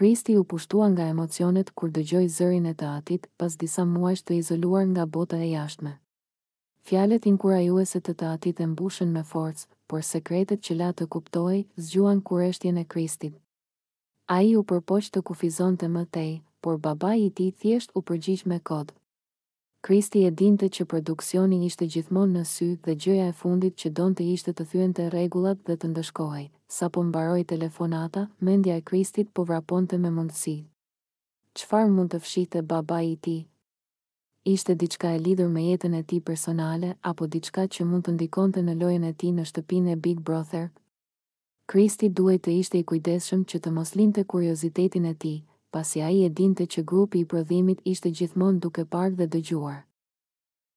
Kristi u pushtua nga emocionet kur dëgjoj zërin e të atit pas disa muajsh të izoluar nga bota e jashtme. Fjalet inkurajuese të të atit e mbushën me forcë, por sekretet që la të kuptoj, zgjuan kureshtjen e Kristit. A i u përpoq të kufizon të mëtej, por baba i ti thjesht u përgjish me kod. Kristi e dinte që produksioni ishte gjithmonë në sy dhe gjëja e fundit që donë të ishte të thyën të regullat dhe të ndëshkohej. Sa po mbaroj telefonata, mendja e Kristit po me mundësi. Qfar mund të fshite baba i ti? Ishte diçka e lidhur me jetën e ti personale, apo diçka që mund të ndikonte në lojën e ti në shtëpinë e Big Brother? Kristi duhet të ishte i kujdeshëm që të mos linte kuriozitetin e ti, pasi a i e dinte që grupi i prodhimit ishte gjithmon duke parë dhe dëgjuar.